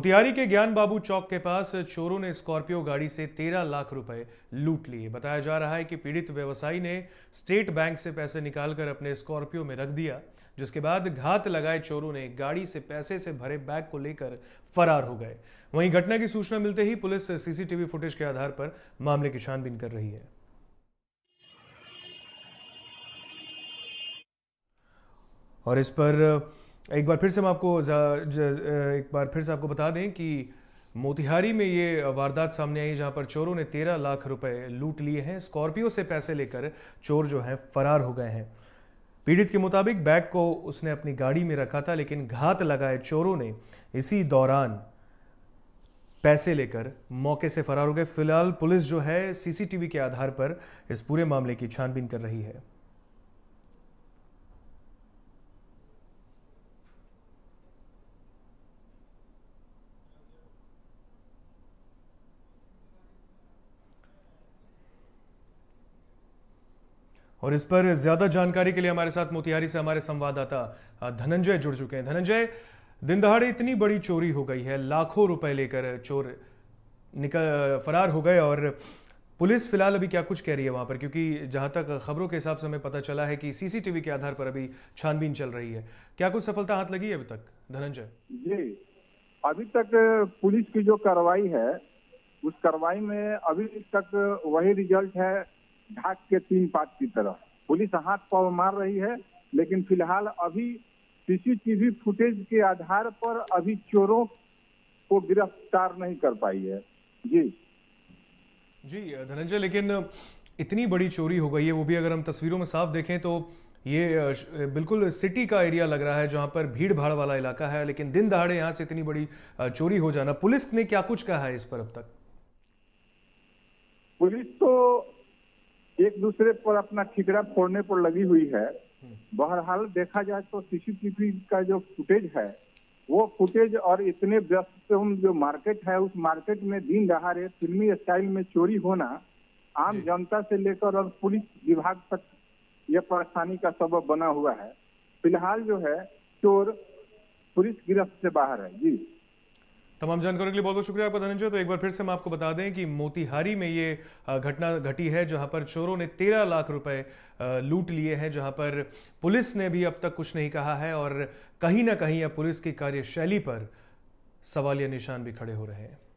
मोतिहारी के ज्ञान बाबू चौक के पास चोरों ने स्कॉर्पियो गाड़ी से तेरह लाख रुपए लूट लिए बताया जा रहा है कि पीड़ित व्यवसायी ने स्टेट बैंक से पैसे निकालकर अपने स्कॉर्पियो में रख दिया जिसके बाद घात लगाए चोरों ने गाड़ी से पैसे से भरे बैग को लेकर फरार हो गए वहीं घटना की सूचना मिलते ही पुलिस सीसीटीवी फुटेज के आधार पर मामले की छानबीन कर रही है और इस पर एक बार फिर से हम आपको ज, एक बार फिर से आपको बता दें कि मोतिहारी में ये वारदात सामने आई जहां पर चोरों ने तेरह लाख रुपए लूट लिए हैं स्कॉर्पियो से पैसे लेकर चोर जो हैं फरार हो गए हैं पीड़ित के मुताबिक बैग को उसने अपनी गाड़ी में रखा था लेकिन घात लगाए चोरों ने इसी दौरान पैसे लेकर मौके से फरार हो गए फिलहाल पुलिस जो है सीसीटीवी के आधार पर इस पूरे मामले की छानबीन कर रही है और इस पर ज्यादा जानकारी के लिए हमारे साथ मोतिहारी से हमारे संवाददाता धनंजय जुड़ चुके हैं धनंजय दिन दहाड़े इतनी बड़ी चोरी हो गई है लाखों रुपए लेकर चोर निकल फरार हो गए और पुलिस फिलहाल अभी क्या कुछ कह रही है वहां पर क्योंकि जहां तक खबरों के हिसाब से हमें पता चला है कि सीसीटीवी के आधार पर अभी छानबीन चल रही है क्या कुछ सफलता हाथ लगी है अभी तक धनंजय जी अभी तक पुलिस की जो कार्रवाई है उस कार्रवाई में अभी तक वही रिजल्ट है ढाक के तीन पात की तरह पुलिस हाथ पाव मार रही है लेकिन फिलहाल अभी सीसीटीवी फुटेज के आधार पर अभी चोरों को गिरफ्तार नहीं कर पाई है जी जी धनंजय लेकिन इतनी बड़ी चोरी हो गई है वो भी अगर हम तस्वीरों में साफ देखें तो ये बिल्कुल सिटी का एरिया लग रहा है जहां पर भीड़ भाड़ वाला इलाका है लेकिन दिन दहाड़े यहाँ से इतनी बड़ी चोरी हो जाना पुलिस ने क्या कुछ कहा है इस पर अब तक पुलिस तो एक दूसरे पर अपना ठिकरा फोड़ने पर लगी हुई है बहरहाल देखा जाए तो सीसीटीवी का जो फुटेज है वो फुटेज और इतने व्यस्त जो मार्केट है उस मार्केट में दिन दहाड़े फिल्मी स्टाइल में चोरी होना आम जनता से लेकर और पुलिस विभाग तक यह परेशानी का सबब बना हुआ है फिलहाल जो है चोर पुलिस गिरफ्त से बाहर है जी तमाम जानकारी के लिए बहुत बहुत शुक्रिया आपका धनंजय तो एक बार फिर से हम आपको बता दें कि मोतिहारी में ये घटना घटी है जहां पर चोरों ने तेरह लाख रुपए लूट लिए हैं जहां पर पुलिस ने भी अब तक कुछ नहीं कहा है और कहीं ना कहीं अब पुलिस की कार्यशैली पर सवाल या निशान भी खड़े हो रहे हैं